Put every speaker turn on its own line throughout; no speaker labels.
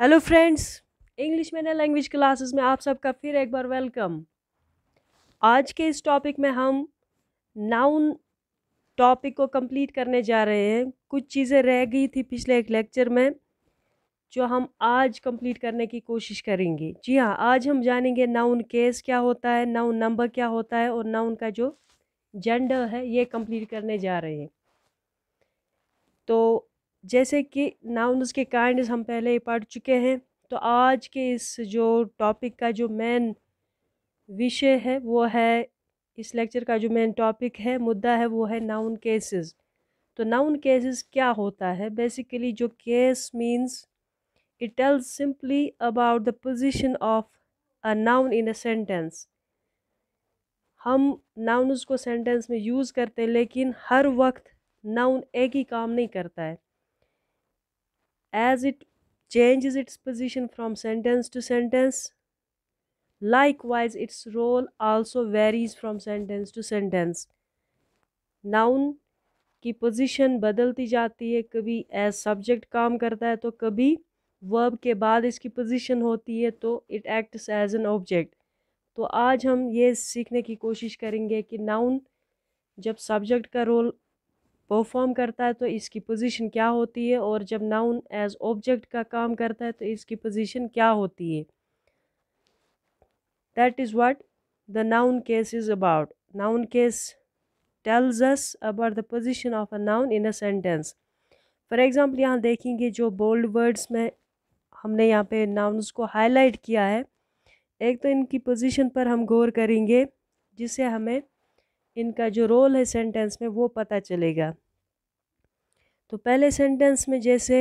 Hello friends English medium language classes में आप सबका फिर एक बार वेलकम आज के इस टॉपिक में हम नाउन टॉपिक को कंप्लीट करने जा रहे हैं कुछ चीज़ें रह गई थी पिछले एक लेक्चर में जो हम आज कंप्लीट करने की कोशिश करेंगे जी हाँ आज हम जानेंगे नाउन केस क्या होता है नाउन नंबर क्या होता है और नाउन का जो जेंडर है ये कंप्लीट करने जा रहे हैं तो जैसे कि नाउन्स के काइंड हम पहले ही पढ़ चुके हैं तो आज के इस जो टॉपिक का जो मेन विषय है वो है इस लेक्चर का जो मेन टॉपिक है मुद्दा है वो है नाउन केसेस तो नाउन केसेस क्या होता है बेसिकली जो case means it tells simply about the position of a noun in a sentence हम नाउन को सेंटेंस में यूज़ करते हैं लेकिन हर वक्त नाउन एक ही काम नहीं करता है as it changes its position from sentence to sentence. Likewise, its role also varies from sentence to sentence. Noun की पोजीशन बदलती जाती है कभी एज सब्जेक्ट काम करता है तो कभी वर्ब के बाद इसकी पोजीशन होती है तो it acts as an object तो आज हम ये सीखने की कोशिश करेंगे कि नाउन जब सब्जेक्ट का रोल परफॉर्म करता है तो इसकी पोजीशन क्या होती है और जब नाउन एज ऑब्जेक्ट का काम करता है तो इसकी पोजीशन क्या होती है that is what the noun case is about noun case tells us about the position of a noun in a sentence for example यहाँ देखेंगे जो बोल्ड वर्ड्स में हमने यहाँ पे नाउन्स को हाईलाइट किया है एक तो इनकी पोजिशन पर हम गौर करेंगे जिससे हमें इनका जो रोल है सेंटेंस में वो पता चलेगा तो पहले सेंटेंस में जैसे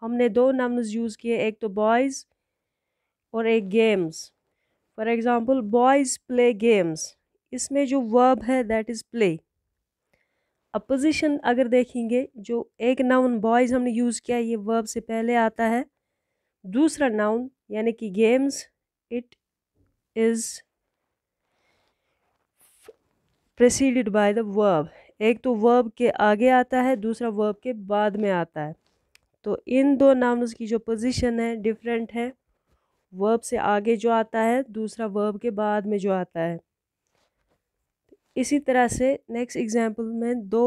हमने दो नम्स यूज़ किए एक तो बॉयज़ और एक games for example boys play games इसमें जो वर्ब है दैट इज़ प्ले अपोजिशन अगर देखेंगे जो एक नाउन बॉयज़ हमने यूज़ किया ये वर्ब से पहले आता है दूसरा नाउन यानी कि games it is preceded by the verb एक तो वर्ब के आगे आता है दूसरा वर्ब के बाद में आता है तो इन दो नाउन्स की जो पोजीशन है डिफरेंट है वर्ब से आगे जो आता है दूसरा वर्ब के बाद में जो आता है इसी तरह से नेक्स्ट एग्जांपल में दो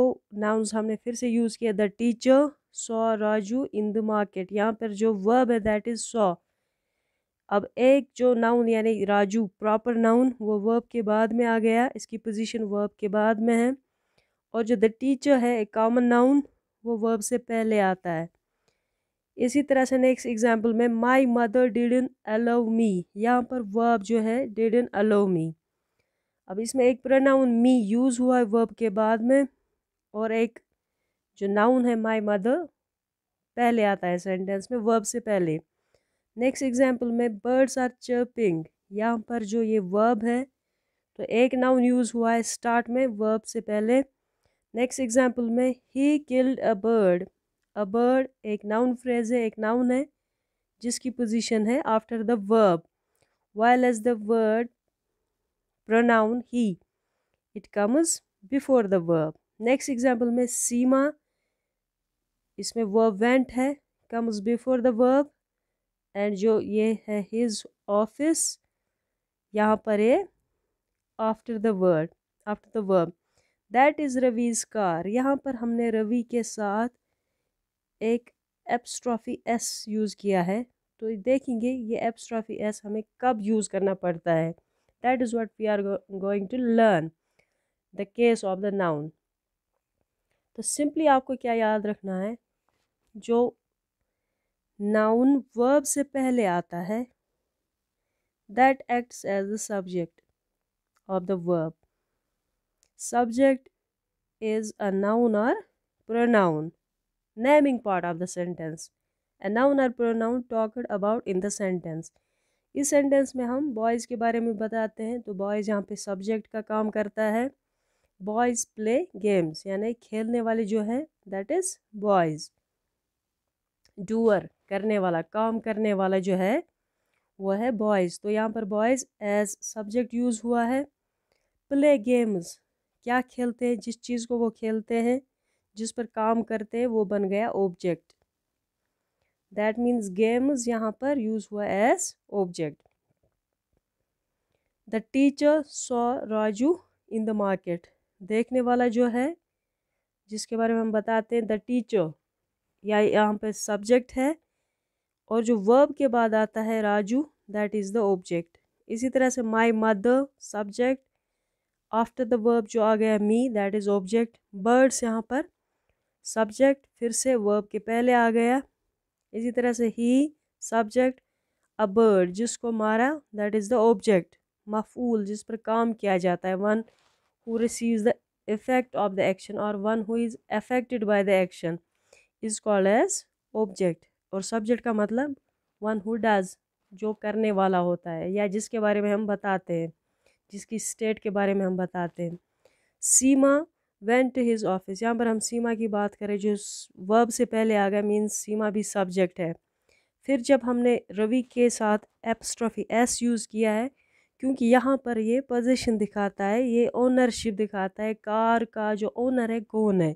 नाउन्स हमने फिर से यूज़ किया the teacher saw Raju in the market यहाँ पर जो वर्ब है दैट इज़ सॉ अब एक जो नाउन यानी राजू प्रॉपर नाउन वो वर्ब के बाद में आ गया इसकी पोजीशन वर्ब के बाद में है और जो द टीचर है एक कॉमन नाउन वो वर्ब से पहले आता है इसी तरह से नेक्स्ट एग्जाम्पल में my mother didn't allow me यहाँ पर वर्ब जो है डिडन अलाउ मी अब इसमें एक नाउन मी यूज़ हुआ है वर्ब के बाद में और एक जो नाउन है माई मदर पहले आता है सेंटेंस में वर्ब से पहले नेक्स्ट एग्जाम्पल में बर्ड्स आर चर्पिंग यहाँ पर जो ये वर्ब है तो एक नाउन यूज़ हुआ है स्टार्ट में वर्ब से पहले नेक्स्ट एग्जाम्पल में he killed a bird a bird एक नाउन फ्रेज है एक नाउन है जिसकी पोजीशन है after the verb while as the word pronoun he it comes before the verb next example में सीमा इसमें वर्ब वेंट है comes before the verb and जो ये है हिज ऑफिस यहाँ पर है after the word after the verb that is Ravi's car यहाँ पर हमने रवि के साथ एक एप्स्ट्रॉफी एस यूज़ किया है तो देखेंगे ये एप्स्ट्रॉफी एस हमें कब यूज़ करना पड़ता है that is what we are going to learn the case of the noun तो सिंपली आपको क्या याद रखना है जो नाउन वर्ब से पहले आता है that acts as the subject of the verb subject is a noun और pronoun naming part of the sentence a noun or pronoun talked about in the sentence इस सेंटेंस में हम बॉयज़ के बारे में बताते हैं तो बॉयज़ यहाँ पे सब्जेक्ट का काम करता है बॉयज़ प्ले गेम्स यानी खेलने वाले जो है दैट इज़ बॉयज़ डूअर करने वाला काम करने वाला जो है वह है बॉयज़ तो यहाँ पर बॉयज़ एज सब्जेक्ट यूज़ हुआ है प्ले गेम्स क्या खेलते हैं जिस चीज़ को वो खेलते हैं जिस पर काम करते हैं वो बन गया ऑब्जेक्ट दैट मीन्स गेम्स यहाँ पर यूज़ हुआ as object the teacher saw Raju in the market देखने वाला जो है जिसके बारे में हम बताते हैं द टीचर या यहाँ पर सब्जेक्ट है और जो वर्ब के बाद आता है Raju that is the object इसी तरह से my mother subject after the verb जो आ गया me that is object birds यहाँ पर सब्जेक्ट फिर से वर्ब के पहले आ गया इसी तरह से ही सब्जेक्ट अ बर्ड जिसको मारा दैट इज़ द ऑब्जेक्ट मफूल जिस पर काम किया जाता है one who receives the effect of the action और one who is affected by the action is called as object और सब्जेक्ट का मतलब वन हु डज़ जो करने वाला होता है या जिसके बारे में हम बताते हैं जिसकी स्टेट के बारे में हम बताते हैं Seema went to his office यहाँ पर हम सीमा की बात करें जो वर्ब से पहले आ गया मीन्स सीमा भी सब्जेक्ट है फिर जब हमने रवि के साथ एप्सट्रॉफी एस यूज़ किया है क्योंकि यहाँ पर ये पोजीशन दिखाता है ये ओनरशिप दिखाता है कार का जो ओनर है कौन है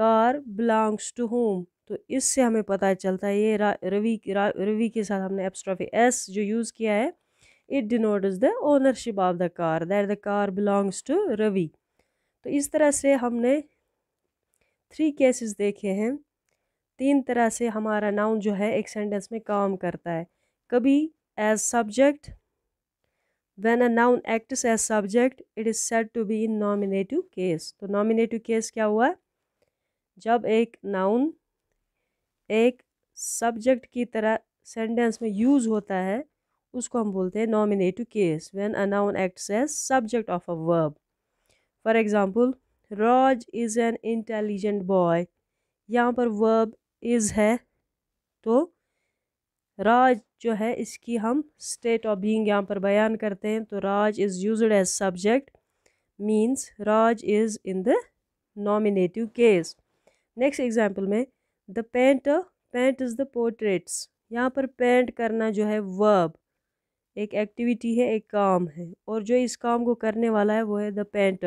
कार बिलोंग्स टू होम तो इससे हमें पता चलता है ये रवि रवि के साथ हमने एब्स्ट्रॉफी एस जो यूज़ किया है it denotes the ownership of the car that the car belongs to Ravi तो इस तरह से हमने थ्री केसेस देखे हैं तीन तरह से हमारा नाउन जो है एक सेंटेंस में काम करता है कभी as subject when a noun act as subject it is said to be in nominative case तो नॉमिनेटिव केस क्या हुआ जब एक नाउन एक सब्जेक्ट की तरह सेंटेंस में यूज होता है उसको हम बोलते हैं nominative case when a noun acts as subject of a verb for example Raj is an intelligent boy यहाँ पर वर्ब इज़ है तो राज जो है इसकी हम स्टेट ऑफ बीइंग यहाँ पर बयान करते हैं तो Raj is used as subject means Raj is in the nominative case next example में the paint paint is the portraits यहाँ पर पेंट करना जो है वर्ब एक एक्टिविटी है एक काम है और जो इस काम को करने वाला है वो है द पेंट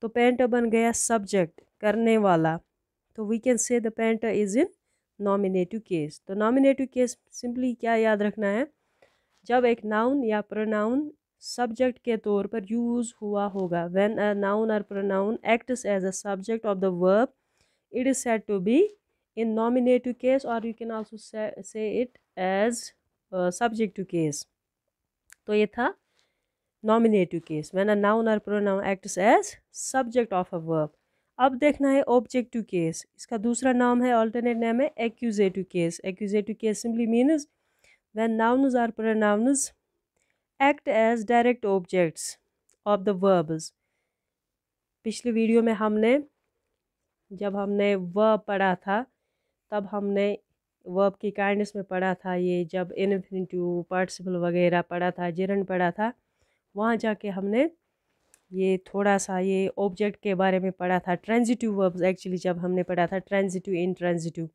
तो पेंट बन गया सब्जेक्ट करने वाला तो we can say the paint is in nominative case तो नॉमिनेटिव केस सिंपली क्या याद रखना है जब एक नाउन या प्रोनाउन सब्जेक्ट के तौर पर यूज़ हुआ होगा व्हेन अ नाउन और pronoun acts as a subject of the verb it is said to be in nominative case or you can also say, say it as case subjective case तो ये था nominative case mean a noun और pronoun acts as subject of a verb अब देखना है objective case इसका दूसरा नाम है ऑल्टरनेट नेम है accusative case accusative case simply means when nouns or pronouns act as direct objects of the verbs पिछले वीडियो में हमने जब हमने वर्ब पढ़ा था तब हमने वर्ब की काइंडनेस में पढ़ा था ये जब इनफिनिटिव पार्टिसिपल वगैरह पढ़ा था जिरन पढ़ा था वहाँ जाके हमने ये थोड़ा सा ये ऑब्जेक्ट के बारे में पढ़ा था ट्रांजिटिव वर्ब्स एक्चुअली जब हमने पढ़ा था ट्रांजिटिव इन ट्रांजिटिव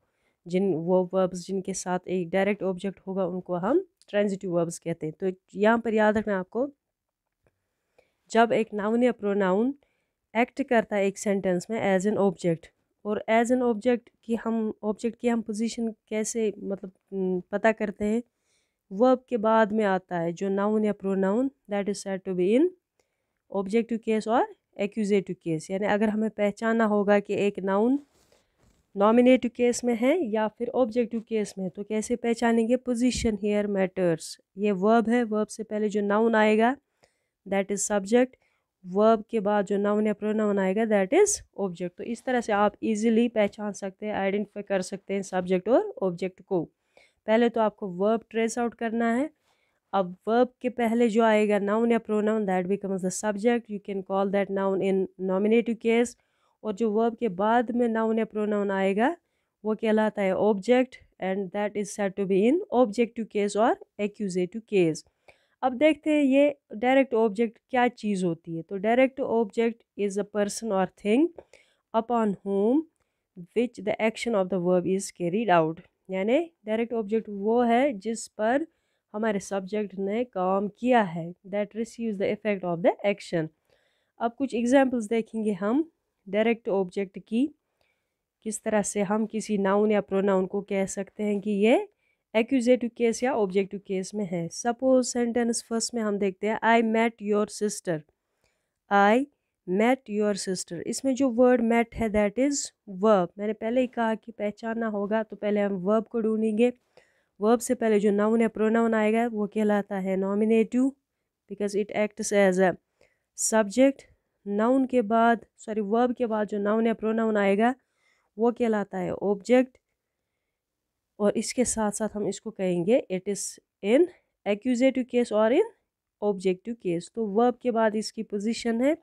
जिन वो वर्ब्स जिनके साथ एक डायरेक्ट ऑब्जेक्ट होगा उनको हम ट्रांजिटिव वर्ब्स कहते हैं तो यहाँ पर याद रखना आपको जब एक नाउन या प्रोनाउन एक्ट करता है एक सेंटेंस में एज एन ऑब्जेक्ट और एज एन ऑब्जेक्ट की हम ऑब्जेक्ट की हम पोजीशन कैसे मतलब हम्म, पता करते हैं वर्ब के बाद में आता है जो नाउन या pronoun that is said to be in objective case और एक्यूजेटिव केस यानी अगर हमें पहचाना होगा कि एक नाउन नॉमिनेटिव केस में है या फिर ऑब्जेक्टिव केस में तो कैसे पहचानेंगे पोजीशन हेयर मैटर्स ये वर्ब है वर्ब से पहले जो नाउन आएगा दैट इज़ सब्जेक्ट वर्ब के बाद जो नाउन या प्रोनाउन आएगा दैट इज़ ऑब्जेक्ट तो इस तरह से आप इजीली पहचान सकते हैं आइडेंटिफाई कर सकते हैं सब्जेक्ट और ऑब्जेक्ट को पहले तो आपको वर्ब ट्रेस आउट करना है अब वर्ब के पहले जो आएगा नाउन या pronoun that becomes the subject you can call that noun in nominative case और जो वर्ब के बाद में नाउन या प्रोनाउन आएगा वो कहलाता है object and that is said to be in objective case और एक्यूजेटिव केस अब देखते हैं ये डायरेक्ट ऑब्जेक्ट क्या चीज़ होती है तो direct object is a person और thing upon whom which the action of the verb is carried out यानी डायरेक्ट ऑब्जेक्ट वो है जिस पर हमारे सब्जेक्ट ने काम किया है that receive the effect of the action अब कुछ एग्जाम्पल्स देखेंगे हम डायरेक्ट ऑब्जेक्ट की किस तरह से हम किसी नाउन या प्रोनाउन को कह सकते हैं कि ये एक्यूजेटिव केस या ऑब्जेक्टिव केस में है सपोज सेंटेंस फर्स्ट में हम देखते हैं I met your sister I met your sister इसमें जो वर्ड मेट है दैट इज़ वर्ब मैंने पहले ही कहा कि पहचानना होगा तो पहले हम वर्ब को ढूंढेंगे वर्ब से पहले जो नाउन या प्रोनाउन आएगा वो कहलाता है nominative because it acts as a subject noun के बाद सॉरी वर्ब के बाद जो नाउन या प्रोनाउन आएगा वो कहलाता है ऑब्जेक्ट और इसके साथ साथ हम इसको कहेंगे it is in accusative case और इन ऑब्जेक्टिव केस तो वर्ब के बाद इसकी पोजीशन है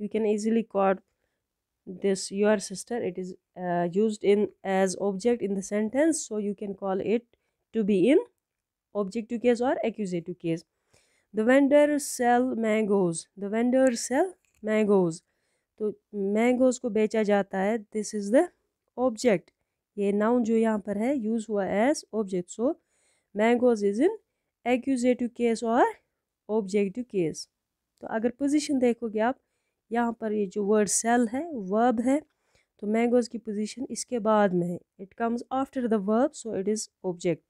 you can easily call this your sister it is use in as object in the sentence so you can call it to be in objective case और accusative case the vendor sell mangoes the vendor sell mangoes तो mangoes को बेचा जाता है this is the object ये noun जो यहाँ पर है यूज़ हुआ as object so mangoes is in accusative case और ऑब्जेक्टिव केस तो अगर पोजीशन देखोगे आप यहाँ पर ये जो वर्ड सेल है वर्ब है तो मैंगोज़ की पोजीशन इसके बाद में है it comes after the verb so it is object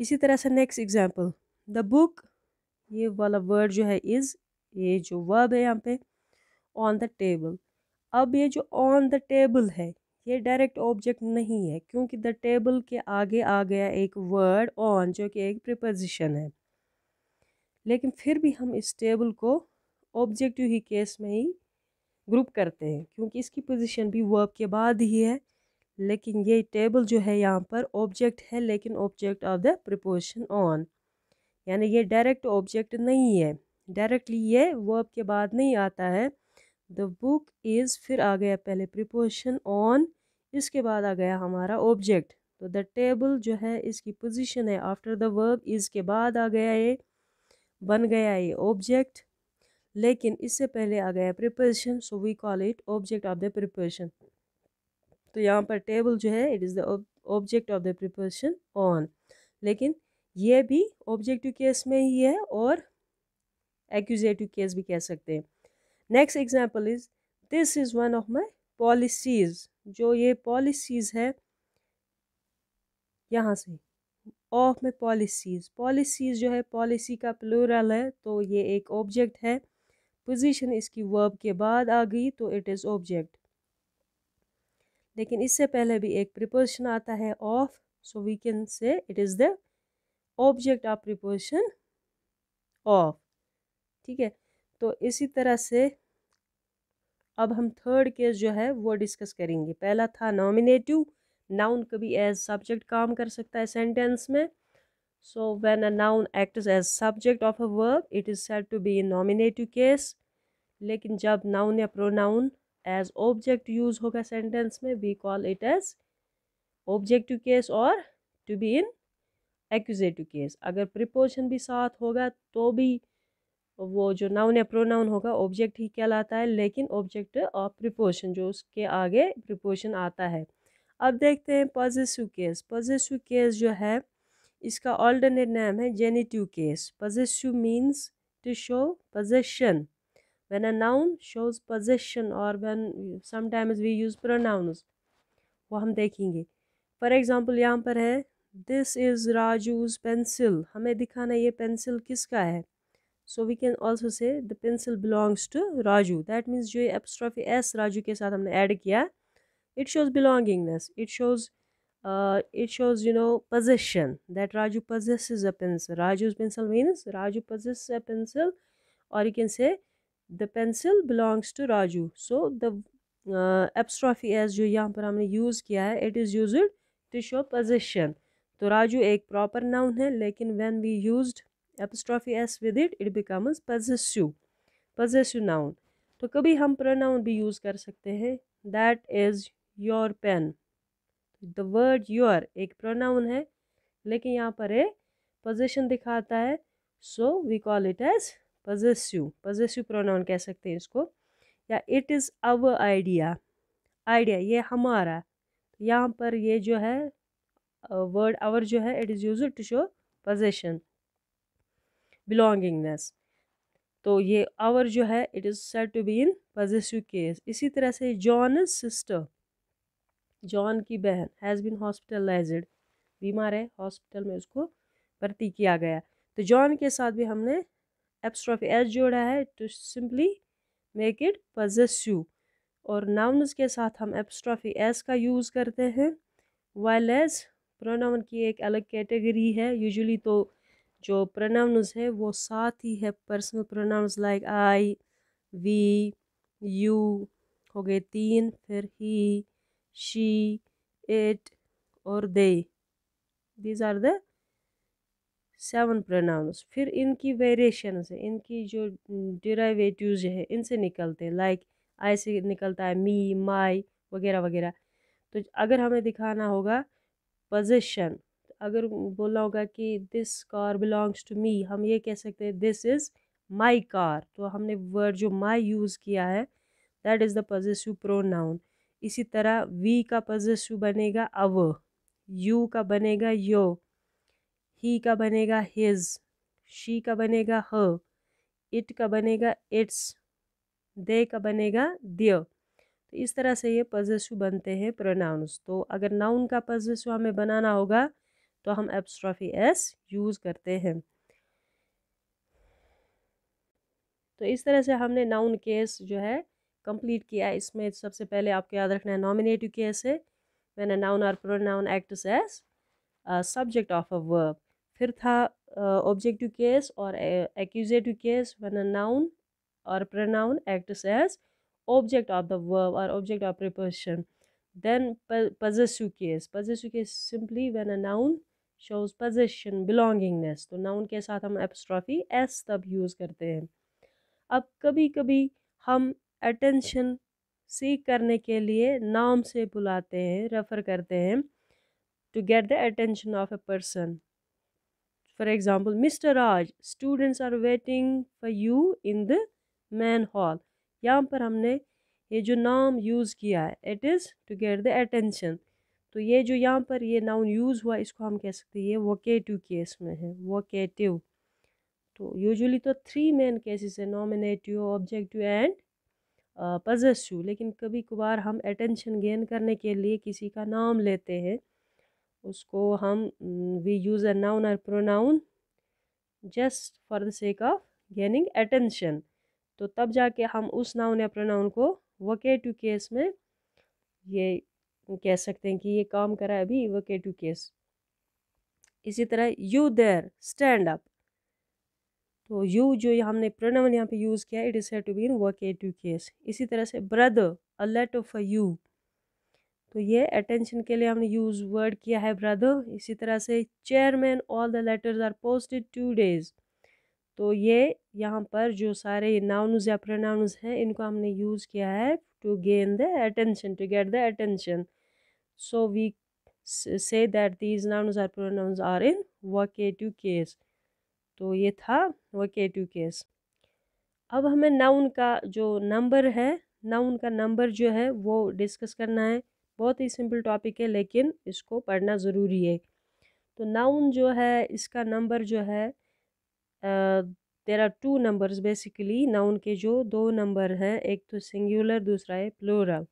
इसी तरह से नेक्स्ट एग्जांपल द बुक ये वाला वर्ड जो है इज़ ये जो वर्ब है यहाँ पे ऑन द टेबल अब ये जो ऑन द टेबल है ये डायरेक्ट ऑब्जेक्ट नहीं है क्योंकि द टेबल के आगे आ गया एक वर्ड ऑन जो कि एक प्रिपोजिशन है लेकिन फिर भी हम इस टेबल को ऑब्जेक्टिव ही केस में ही ग्रुप करते हैं क्योंकि इसकी पोजीशन भी वर्ब के बाद ही है लेकिन ये टेबल जो है यहाँ पर ऑब्जेक्ट है लेकिन object of the preposition on यानी ये डायरेक्ट ऑब्जेक्ट नहीं है डायरेक्टली ये वर्ब के बाद नहीं आता है द बुक इज़ फिर आ गया पहले प्रिपोजिशन ऑन इसके बाद आ गया हमारा ऑब्जेक्ट तो द टेबल जो है इसकी पोजीशन है आफ्टर द वर्ब इज़ के बाद आ गया ये बन गया ये ऑब्जेक्ट लेकिन इससे पहले आ गया preposition so we call it object of the preposition तो यहाँ पर टेबल जो है it is the object of the preposition on लेकिन ये भी ऑब्जेक्टिव केस में ही है और एक्यूजेटिव केस भी कह सकते हैं next example is this is one of my policies जो ये पॉलिसीज़ है यहाँ से ऑफ में पॉलिसीज़ पॉलिसीज़ जो है पॉलिसी का प्लूरल है तो ये एक ऑब्जेक्ट है पोजीशन इसकी वर्ब के बाद आ गई तो इट इज़ ऑब्जेक्ट लेकिन इससे पहले भी एक प्रिपोजिशन आता है of so we can say it is the object of preposition of ठीक है तो इसी तरह से अब हम थर्ड केस जो है वो डिस्कस करेंगे पहला था नॉमिनेटिव नाउन कभी एज सब्जेक्ट काम कर सकता है सेंटेंस में so when a noun act as subject of a verb it is said to be nominative case लेकिन जब नाउन या pronoun as object use होगा सेंटेंस में we call it as objective case और to be in accusative case अगर preposition भी साथ होगा तो भी वो जो नाउन या प्रोनाउन होगा ऑब्जेक्ट ही कहलाता है लेकिन ऑब्जेक्ट और प्रिपोशन जो उसके आगे प्रिपोशन आता है अब देखते हैं पॉजिटिव केस पॉजिटिव केस जो है इसका ऑल्टरनेट नेम है genitive case positive means to show possession when a noun shows possession और when sometimes we use pronouns वो हम देखेंगे फॉर एग्ज़ाम्पल यहाँ पर है दिस इज़ राजूज पेंसिल हमें दिखाना ये पेंसिल किसका है so we can also say the pencil belongs to Raju that means जो ये एपस्ट्रॉफी एस राजू के साथ हमने ऐड किया it shows belongingness it shows it shows you know possession that Raju possess is a pencil Raju's pencil means Raju possess a pencil और you can say the pencil belongs to Raju so the uh, S uh, जो यहाँ पर हमने use किया है it is use to show possession. तो राजू एक proper noun है लेकिन when we use apostrophe S with it it becomes possessive possessive noun तो कभी हम प्रोनाउन भी यूज़ कर सकते हैं that is your pen the word your एक प्रोनाउन है लेकिन यहाँ पर ये पोजेशन दिखाता है so we call it as possessive possessive pronoun कह सकते हैं इसको या it is our idea idea ये हमारा यहाँ पर ये जो है वर्ड uh, आवर जो है it is use to show possession belongingness तो ये आवर जो है it is said to be in positive case इसी तरह से जॉन सिस्टर जॉन की बहन हैज़ बिन हॉस्पिटलाइज्ड बीमार है हॉस्पिटल में उसको भर्ती किया गया तो जॉन के साथ भी हमने एब्स्ट्रॉफ एस जोड़ा है to simply make it possessive और नाउनस के साथ हम एप्स्ट्रॉफी एस का यूज़ करते हैं वाइल एज प्रोनाउन की एक अलग कैटेगरी है यूजुअली तो जो प्रोनाउंस है वो साथ ही है personal pronouns like I we you हो गए तीन फिर ही शी इट और they these are the seven pronouns फिर इनकी वेरिएशन है इनकी जो डिराइवेटिव्स है इनसे निकलते हैं लाइक आई से निकलता है मी माई वगैरह वगैरह तो अगर हमें दिखाना होगा पोजिशन अगर बोला होगा कि this car belongs to me हम ये कह सकते हैं दिस इज़ माई कार तो हमने वर्ड जो माई यूज़ किया है that is the possessive pronoun इसी तरह वी का पजेसिव बनेगा अव यू का बनेगा यो ही का बनेगा हिज शी का बनेगा ह इट का बनेगा इट्स दे का बनेगा दिय तो इस तरह से ये पजेसिव बनते हैं प्रोनाउंस तो अगर नाउन का पजेसिव हमें बनाना होगा तो हम एब्स्ट्रॉफी एस यूज़ करते हैं तो इस तरह से हमने नाउन केस जो है कंप्लीट किया इसमें सबसे पहले आपको याद रखना है नॉमिनेटिव केस है a noun pro pronoun act as subject of a verb फिर था ऑब्जेक्टिव केस और एक्यूजेटिव केस मैंने नाउन और pronoun act as object of the verb और object of preposition then possessive case possessive case simply when a noun shows position belongingness तो noun के साथ हम एपस्ट्राफी एस तब यूज़ करते हैं अब कभी कभी हम अटेंशन सीख करने के लिए नाम से बुलाते हैं रेफ़र करते हैं to get the attention of a person for example mister Raj students are waiting for you in the main hall यहाँ पर हमने ये जो नाम यूज़ किया है it is to get the attention तो ये जो यहाँ पर ये नाउन यूज़ हुआ इसको हम कह सकते हैं ये वोकेटिव केस में है वोकेटिव तो यूजुअली तो थ्री मेन केसेस है नॉमिनेटिव ऑब्जेक्टिव एंड पजेसिव लेकिन कभी कभार हम अटेंशन गेन करने के लिए किसी का नाम लेते हैं उसको हम वी यूज़ अ नाउन और pronoun just for the sake of gaining attention तो तब जाके हम उस नाउन या प्रोनाउन को वोकेटिव केस में ये कह सकते हैं कि ये काम करा है अभी टू केस इसी तरह यू देर स्टैंड अप तो यू जो हमने प्रोनाउन यहाँ पे यूज़ किया it is to be in to case इसी तरह से brother a let of a you तो ये अटेंशन के लिए हमने यूज़ वर्ड किया है ब्रदर इसी तरह से chairman all the letters are posted to days तो ये यहाँ पर जो सारे नाउन्स या प्रोनाउन्स हैं इनको हमने यूज़ किया है to gain the attention to get the attention so we say that these nouns are pronouns are in vocative case तो ये था वकेटिव केस अब हमें नाउन का जो नंबर है नाउन का नंबर जो है वो डिस्कस करना है बहुत ही सिंपल टॉपिक है लेकिन इसको पढ़ना ज़रूरी है तो नाउन जो है इसका नंबर जो है there are two numbers basically noun के जो दो नंबर हैं एक तो सिंगुलर दूसरा है plural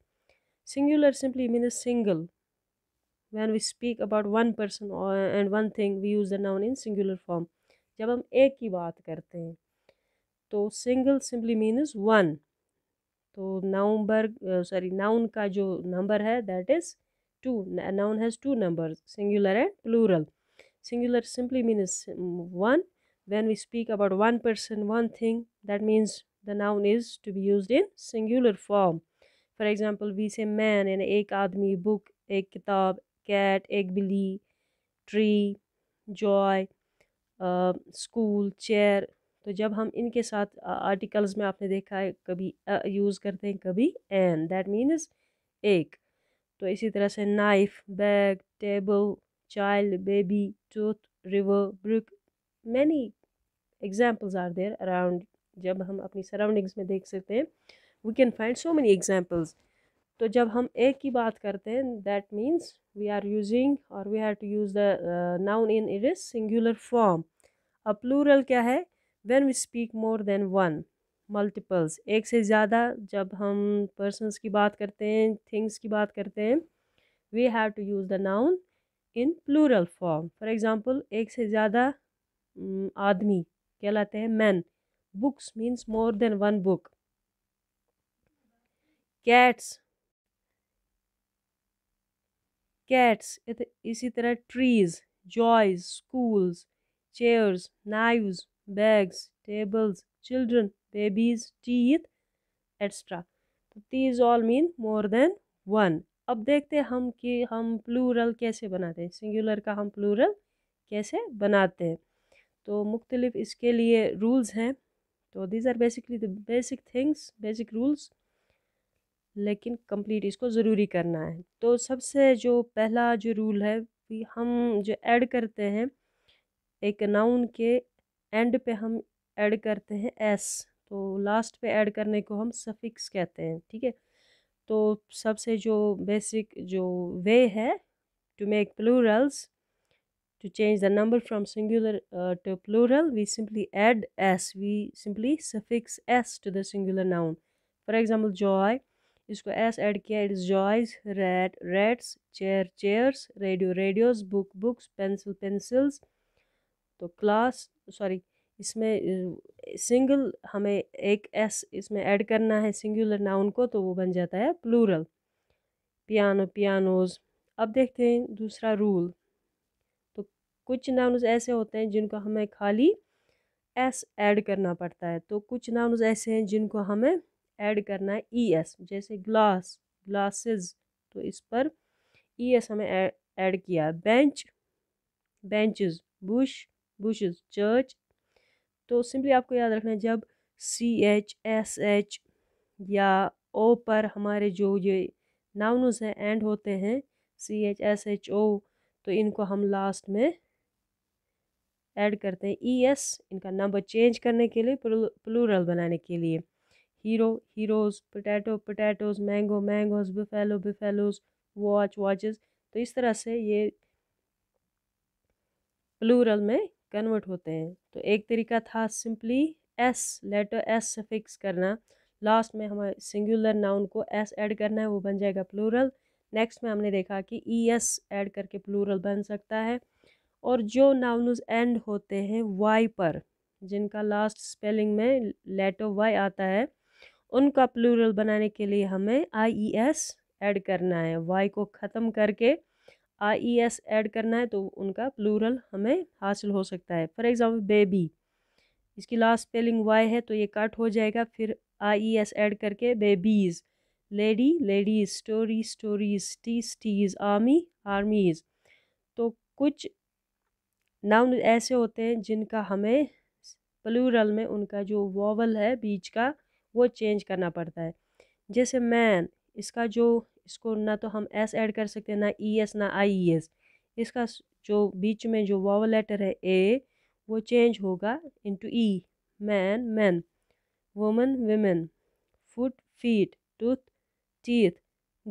singular simply mean single when we speak about one person and one thing we use the noun in singular form जब हम एक की बात करते हैं तो सिंगल सिंपली मीन्स वन तो नाउंबर सॉरी नाउन का जो नंबर है that is to noun has two number singular and plural singular simply means one when we speak about one person one thing that means the noun is to be used in singular form for example we say man and ek aadmi book ek kitab cat ek billi tree joy uh, school chair तो जब हम इनके साथ articles में आपने देखा है कभी यूज़ करते हैं कभी एन दैट मीन्स एक तो इसी तरह से knife bag table child baby tooth river brick many examples are there around जब हम अपनी सराउंडिंग्स में देख सकते हैं we can find so many examples तो जब हम एक की बात करते हैं that means we are using और we have to use the noun in it is singular form अब प्लूरल क्या है when we speak more than one multiples एक से ज़्यादा जब हम पर्सनस की बात करते हैं थिंग्स की बात करते हैं we have to use the noun in plural form for example एक से ज़्यादा आदमी कहलाते हैं men books means more than one book cats cats इसी तरह trees joys schools chairs knives bags tables children babies teeth etcetera तो these all mean more than one अब देखते हैं हम कि हम प्लूरल कैसे बनाते हैं सिंगुलर का हम प्लूरल कैसे बनाते हैं तो मुख्तलिफ़ इसके लिए रूल्स हैं तो these are basically the basic things basic rules लेकिन कंप्लीट इसको ज़रूरी करना है तो सबसे जो पहला जो रूल है हम जो ऐड करते हैं एक नाउन के एंड पे हम ऐड करते हैं एस तो लास्ट पे ऐड करने को हम सफिक्स कहते हैं ठीक है तो सबसे जो बेसिक जो वे है to make plurals to change the number from singular uh, to plural we simply add s we simply suffix s to the singular noun for example joy इसको एस ऐड किया it is joys red reds chair chairs radio radios book books pencil pencils तो class sorry इसमें single uh, हमें एक S इसमें add करना है singular noun को तो वो बन जाता है प्लूरल पियानो पियानोज अब देखते हैं दूसरा रूल कुछ नाउन्स ऐसे होते हैं जिनको हमें खाली एस ऐड करना पड़ता है तो कुछ नाउन्स ऐसे हैं जिनको हमें ऐड करना है ई e एस जैसे ग्लास ग्लासेस तो इस पर ई e एस हमें ऐड किया bench benches bush bushes church तो सिंपली आपको याद रखना है जब सी एच एस एच या ओ पर हमारे जो ये नाउनस हैं एंड होते हैं C H S H O तो इनको हम लास्ट में ऐड करते हैं ई e एस इनका नंबर चेंज करने के लिए प्लूरल बनाने के लिए hero heroes potato potatoes mango mangoes buffalo buffaloes watch watches तो इस तरह से ये प्लूरल में कन्वर्ट होते हैं तो एक तरीका था सिंपली एस लेटर एस से फिक्स करना लास्ट में हमारे सिंगुलर नाउन को एस ऐड करना है वो बन जाएगा प्लूरल नेक्स्ट में हमने देखा कि ई e एस ऐड करके प्लूरल बन सकता है और जो नाउनज एंड होते हैं वाई पर जिनका लास्ट स्पेलिंग में लेटो वाई आता है उनका प्लूरल बनाने के लिए हमें आई ई एस एड करना है वाई को ख़त्म करके आई ई एस एड करना है तो उनका प्लूरल हमें हासिल हो सकता है फॉर एग्ज़ाम्पल बेबी इसकी लास्ट स्पेलिंग वाई है तो ये कट हो जाएगा फिर आई ई एस एड करके babies lady ladies story stories टी स्टीज आर्मी आर्मीज़ तो कुछ नाउन ऐसे होते हैं जिनका हमें प्लूरल में उनका जो वॉवल है बीच का वो चेंज करना पड़ता है जैसे मैन इसका जो इसको ना तो हम एस ऐड कर सकते हैं ना ई एस ना आई ई एस इसका जो बीच में जो वॉवल लेटर है ए वो चेंज होगा into E man men woman women foot feet tooth teeth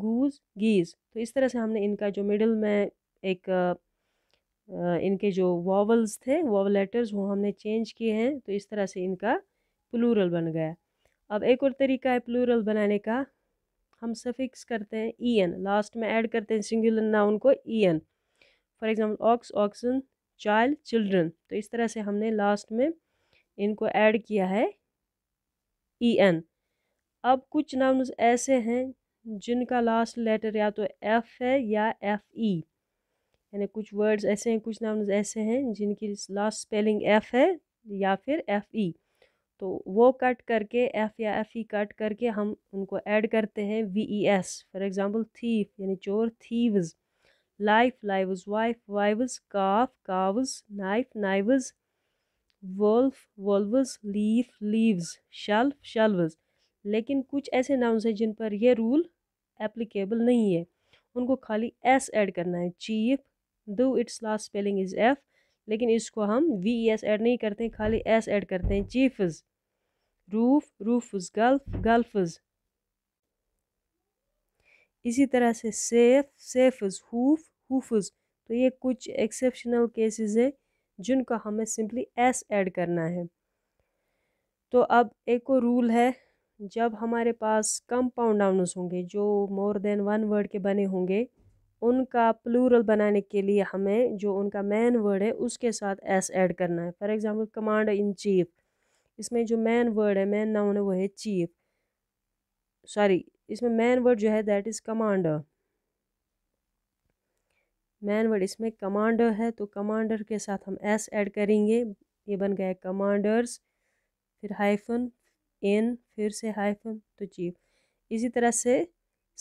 goose geese तो इस तरह से हमने इनका जो मिडल में एक इनके जो वॉवल्स थे वॉवल लेटर्स वो हमने चेंज किए हैं तो इस तरह से इनका प्लूरल बन गया अब एक और तरीका है प्लूरल बनाने का हम सफिक्स करते हैं ई एन लास्ट में ऐड करते हैं सिंगुलर नाउन को E N for example ox oxen child children तो इस तरह से हमने लास्ट में इनको ऐड किया है ई एन अब कुछ नाउन ऐसे हैं जिनका लास्ट लेटर या तो एफ़ है या एफ़ ई यानी कुछ वर्ड्स ऐसे हैं कुछ नाम ऐसे हैं जिनकी लास्ट स्पेलिंग एफ़ है या फिर एफ़ ई तो वो कट करके एफ़ या एफ़ ई कट करके हम उनको ऐड करते हैं V E S for example thief यानी चोर thieves life lives wife wives calf calves knife knives wolf wolves leaf leaves shelf shelves लेकिन कुछ ऐसे नाउन्स हैं जिन पर यह रूल एप्लीकेबल नहीं है उनको खाली एस ऐड करना है chief though its last spelling is F लेकिन इसको हम वी ई एस ऐड नहीं करते खाली एस ऐड करते हैं chiefs roof roof gulf gulfs इसी तरह से सेफ सेफज हूफ हूफज तो ये कुछ एक्सेप्शनल केसेस हैं जिनका हमें सिंपली एस ऐड करना है तो अब एक और रूल है जब हमारे पास कम पाउंड होंगे जो मोर देन वन वर्ड के बने होंगे उनका प्लूरल बनाने के लिए हमें जो उनका मैन वर्ड है उसके साथ एस ऐड करना है for example command in chief इसमें जो मैन वर्ड है मैन नाउन है वो है चीफ सॉरी इसमें मैन वर्ड जो है that is commander main word इसमें कमांडर है तो कमांडर के साथ हम एस ऐड करेंगे ये बन गया कमांडर्स फिर हाइफन इन फिर से हाइफन तो चीफ इसी तरह से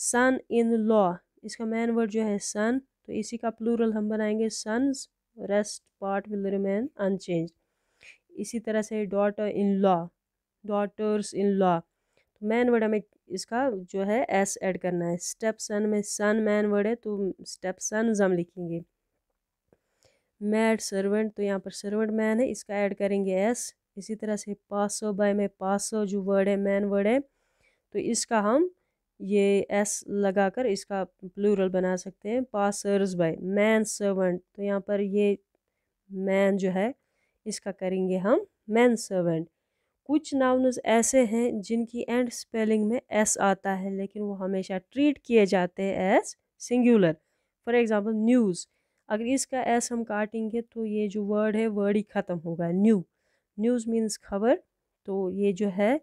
सन इन लॉ इसका मैन वर्ड जो है सन तो इसी का प्लूरल हम बनाएंगे sons rest part will remain unchanged इसी तरह से daughter in law daughters in law तो मैन वर्ड हमें इसका जो है एस ऐड करना है स्टेप सन में सन मैन वर्ड है तो स्टेप सन हम लिखेंगे मैड सर्वेंट तो यहाँ पर सर्वेंट मैन है इसका ऐड करेंगे एस इसी तरह से पासो बाय में पासो जो वर्ड है मैन वर्ड है तो इसका हम ये एस लगाकर इसका प्लूरल बना सकते हैं पासर्स बाय मैन सर्वेंट तो यहाँ पर ये मैन जो है इसका करेंगे हम मैन सर्वेंट कुछ नाउनज़ ऐसे हैं जिनकी एंड स्पेलिंग में एस आता है लेकिन वो हमेशा ट्रीट किए जाते हैं as singular for example news अगर इसका एस हम काटेंगे तो ये जो वर्ड है वर्ड ही ख़त्म होगा न्यू न्यूज़ मीन्स खबर तो ये जो है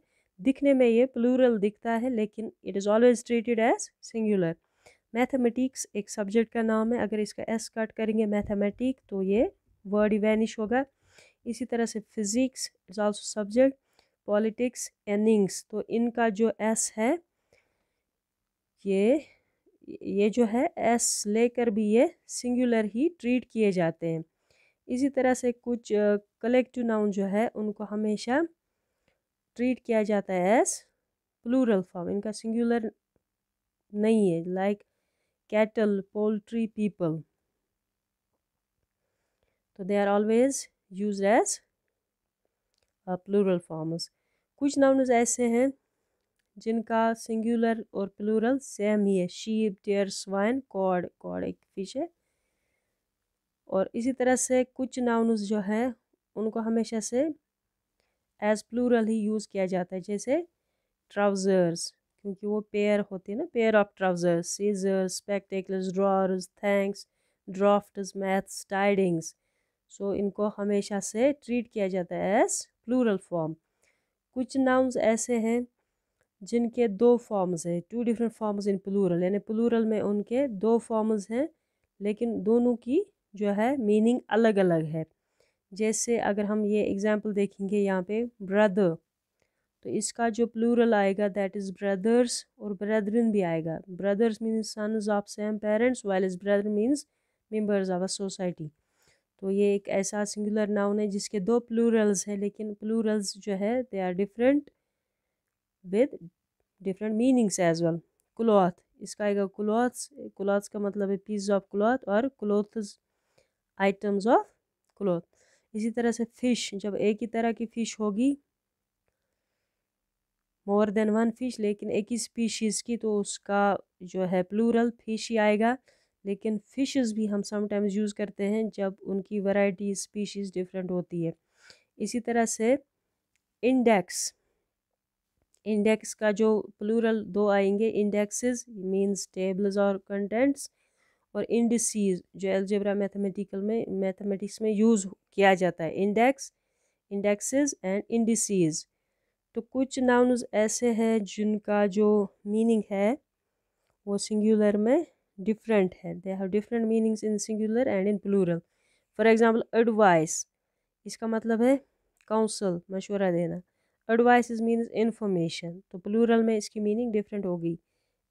दिखने में ये प्लूरल दिखता है लेकिन it is always treated as singular mathematics एक सब्जेक्ट का नाम है अगर इसका एस कट करेंगे मैथमेटिक तो ये वर्ड इवेनिश होगा इसी तरह से physics is also subject politics earnings तो इनका जो एस है ये ये जो है एस लेकर भी ये सिंगुलर ही ट्रीट किए जाते हैं इसी तरह से कुछ कलेक्टिव नाउन जो है उनको हमेशा ट्रीट किया जाता है एज प्लूरल फॉर्म इनका सिंगुलर नहीं है लाइक कैटल पोल्ट्री पीपल तो they are always use as plural forms कुछ नाउन्स ऐसे हैं जिनका सिंगुलर और प्लूरल सेम ही है sheep deer swine cod cod एक फिश है और इसी तरह से कुछ नाउन्स जो है उनको हमेशा से एज प्लूरल ही यूज़ किया जाता है जैसे ट्राउज़र्स क्योंकि वो पेयर होते हैं ना pair of trousers scissors spectacles drawers thanks draught maths tidings so इनको हमेशा से ट्रीट किया जाता है एज प्लूरल फॉर्म कुछ नाउन्स ऐसे हैं जिनके दो फॉर्म्स हैं two different forms in plural यानी प्लूरल में उनके दो फॉर्म्स हैं लेकिन दोनों की जो है मीनिंग अलग अलग है जैसे अगर हम ये एग्ज़ाम्पल देखेंगे यहाँ पे ब्रदर तो इसका जो प्लूरल आएगा दैट इज़ ब्रदर्स और ब्रदरन भी आएगा brothers means sons of same parents while is brother means members of a society तो ये एक ऐसा सिंगुलर नाउन है जिसके दो प्लूरल्स हैं लेकिन प्लूरल्स जो है they are different with different meanings as well cloth इसका आएगा क्लॉथ्स क्लॉथ्स का मतलब है पीस ऑफ क्लॉथ और क्लोथ्स आइटम्स ऑफ क्लॉथ इसी तरह से फ़िश जब एक ही तरह की फ़िश होगी मोर देन वन फ़िश लेकिन एक ही स्पीशीज़ की तो उसका जो है प्लूरल फ़िश ही आएगा लेकिन फ़िशेस भी हम समटाइम्स यूज़ करते हैं जब उनकी वैरायटी स्पीशीज़ डिफरेंट होती है इसी तरह से इंडेक्स इंडेक्स का जो प्लूरल दो आएंगे इंडेक्सेस मींस टेबल्स और कंटेंट्स और इंडिसीज जो एल्जेब्रा मैथमेटिकल में मैथमेटिक्स में यूज़ किया जाता है इंडेक्स इंडेक्सेस एंड इंडिसीज तो कुछ नाउन्स ऐसे हैं जिनका जो मीनिंग है वो सिंगुलर में डिफरेंट है they have different meanings in singular and in plural for example advice इसका मतलब है काउंसल मशवरा देना एडवाइस इज मीन्स इंफॉर्मेशन तो प्लूरल में इसकी मीनिंग डिफरेंट होगी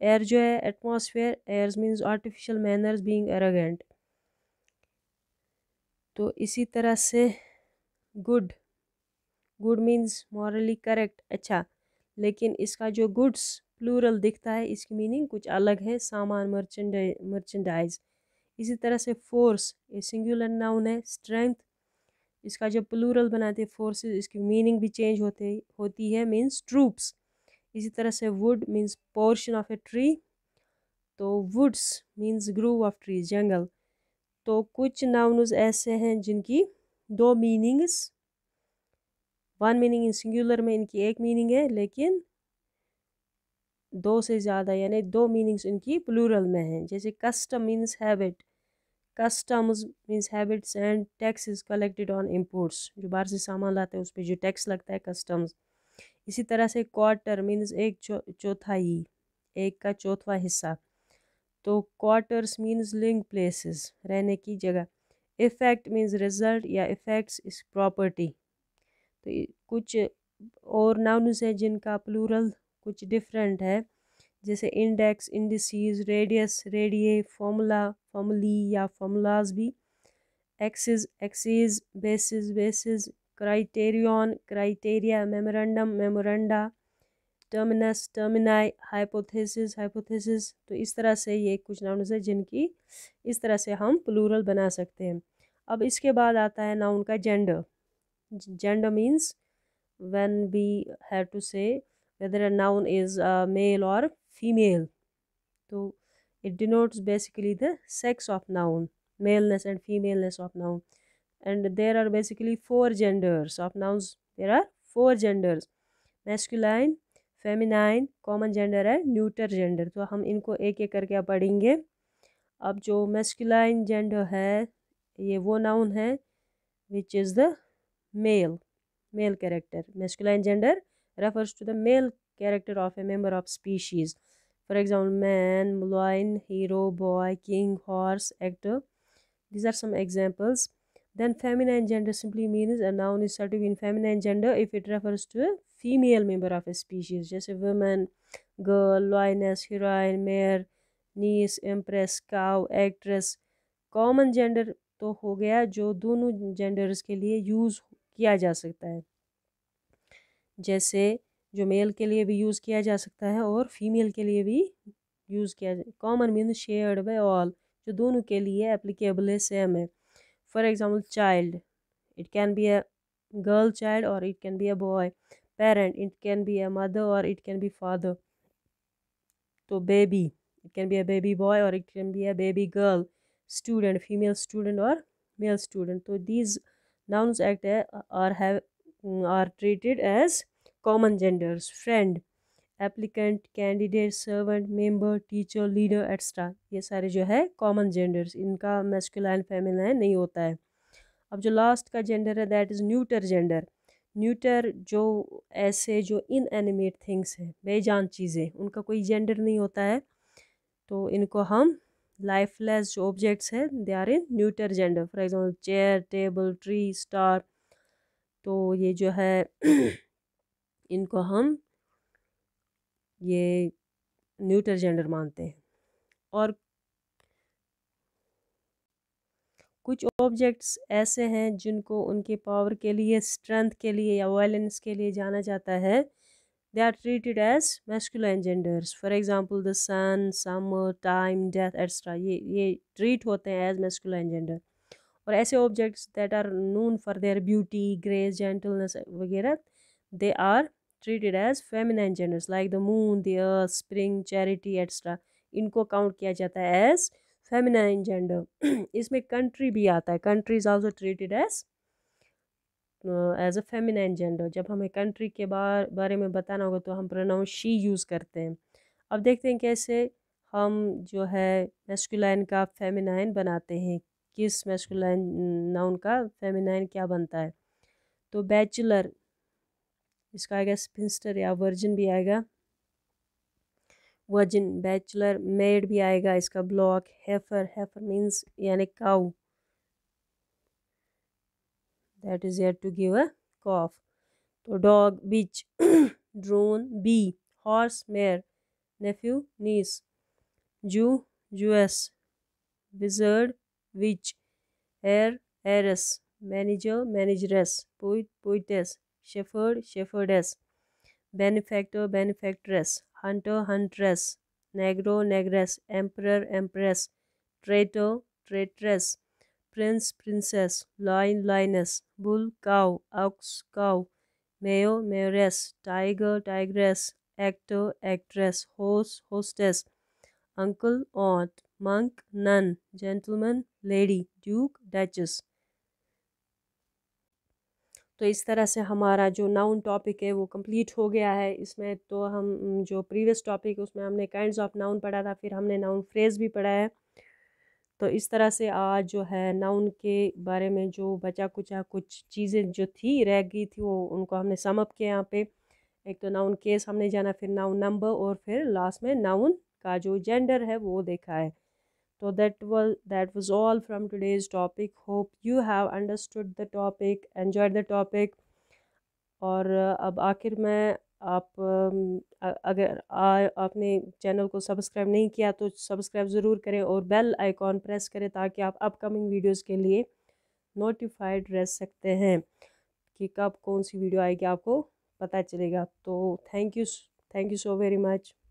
एयर जो है atmosphere air means artificial manners being arrogant तो इसी तरह से good good means morally correct अच्छा लेकिन इसका जो गुड्स प्लूरल दिखता है इसकी मीनिंग कुछ अलग है सामान मर्चेंडा मर्चेंडाइज इसी तरह से फोर्स ये सिंगुलर नाउन है स्ट्रेंथ इसका जो प्लूरल बनाते हैं फोर्सेज इसकी मीनिंग भी चेंज होते होती है मीन्स ट्रूप्स इसी तरह से wood means portion of a tree तो woods means grove of tree जंगल तो कुछ नाउनस ऐसे हैं जिनकी दो meanings one meaning in singular में इनकी एक मीनिंग है लेकिन दो से ज़्यादा यानी दो मीनिंग्स इनकी प्लूरल में हैं जैसे custom means habit customs means habits and tax is collected on imports जो बाहर से सामान लाते हैं उस पर जो टैक्स लगता है कस्टम्स इसी तरह से क्वार्टर मीन्स एक चौथाई e, एक का चौथवा हिस्सा तो क्वार्टर्स मीन्स लिंग प्लेसेस रहने की जगह इफ़ेक्ट मीन्स रिजल्ट या इफ़ेक्ट्स इस प्रॉपर्टी तो कुछ और नाउनस हैं जिनका प्लूरल कुछ डिफरेंट है जैसे index indices radius radii formula formulae या फॉमूलाज भी axis axes basis basis criterion criteria memorandum memoranda terminus termini hypothesis hypothesis तो इस तरह से ये कुछ नाउन है जिनकी इस तरह से हम प्लूरल बना सकते हैं अब इसके बाद आता है नाउन का gender gender means when we have to say whether a noun is male और फीमेल तो it it basically basically the sex of noun maleness and femaleness of and there are basically four genders of nouns there are four genders masculine feminine common gender है neuter gender तो हम इनको एक एक करके पढ़ेंगे अब जो मेस्कुलाइन जेंडर है ये वो नाउन है which is the male male character masculine gender refers to the male character of a member of species for example man मुलाइन hero boy king horse actor these are some examples Then feminine gender simply means a noun is said to be in feminine gender if it refers to a female member of a species, just a woman, girl, lioness, heroine, mare, niece, empress, cow, actress. Common gender तो हो गया जो दोनों genders के लिए use किया जा सकता है जैसे जो मेल के लिए भी यूज़ किया जा सकता है और फीमेल के लिए भी यूज़ किया common mean shared by all जो दोनों के लिए एप्लीकेबल है सेम है for example child it can be a girl child or it can be a boy parent it can be a mother or it can be father so baby it can be a baby boy or it can be a baby girl student female student or male student so these nouns act uh, are have mm, are treated as common genders friend applicant candidate servant member teacher leader extra ये सारे जो है common genders इनका masculine feminine नहीं होता है अब जो लास्ट का जेंडर है that is neuter gender neuter जो ऐसे जो इन एनिमेट थिंग्स हैं बेजान चीज़ें उनका कोई जेंडर नहीं होता है तो इनको हम लाइफलेस जो ऑब्जेक्ट्स हैं they are in neuter gender for example chair table tree star तो ये जो है इनको हम ये न्यूटर जेंडर मानते हैं और कुछ ऑब्जेक्ट्स ऐसे हैं जिनको उनके पावर के लिए स्ट्रेंथ के लिए या वायलेंस के लिए जाना जाता है they are treated as masculine genders for example the sun summer time death etcetera ये ये ट्रीट होते हैं एज मेस्कुलाइन जेंडर और ऐसे objects that are known for their beauty grace gentleness वगैरह they are treated as feminine genders like the moon the earth spring charity etcetera इनको count किया जाता है एज फेमिनाइन जेंडर इसमें कंट्री भी आता है country is also treated as as a feminine gender जब हमें कंट्री के बार बारे में बताना होगा तो हम प्रोनाउन शी यूज़ करते हैं अब देखते हैं कैसे हम जो है मेस्कुलाइन का फेमिनाइन बनाते हैं किस मेस्कुलाइन नाउन का फेमिनाइन क्या बनता है तो बैचलर इसका आएगा स्पिंस्टर या वर्जिन भी आएगा वर्जिन बैचलर मेड भी आएगा इसका ब्लॉक हैफर हैफर मीन्स यानी cow that is yet to give a calf तो dog bitch drone bee horse mare nephew niece Jew Jewess wizard witch heir heiress manager manageress poet poetess shepherd shepherdess benefactor benefactress hunter huntress negro negress emperor empress traitor traitress prince princess lion lioness bull cow ox cow mayor mayoress tiger tigress actor actress host hostess uncle aunt monk nun gentleman lady Duke duchess तो इस तरह से हमारा जो noun topic है वो complete हो गया है इसमें तो हम जो प्रीवियस टॉपिक उसमें हमने काइंड ऑफ नाउन पढ़ा था फिर हमने नाउन फ्रेज़ भी पढ़ा है तो इस तरह से आज जो है नाउन के बारे में जो बचा कुचा कुछ चीज़ें जो थी रह गई थी वो उनको हमने समअप किया यहाँ पे एक तो नाउन केस हमने जाना फिर नाउन नंबर और फिर लास्ट में नाउन का जो जेंडर है वो देखा है तो that was that was all from today's topic hope you have understood the topic enjoy the topic और uh, अब आखिर में आप um, अगर आ, आपने चैनल को सब्सक्राइब नहीं किया तो सब्सक्राइब ज़रूर करें और बेल आइकॉन प्रेस करें ताकि आप अपकमिंग वीडियोस के लिए नोटिफाइड रह सकते हैं कि कब कौन सी वीडियो आएगी आपको पता चलेगा तो thank you thank you so very much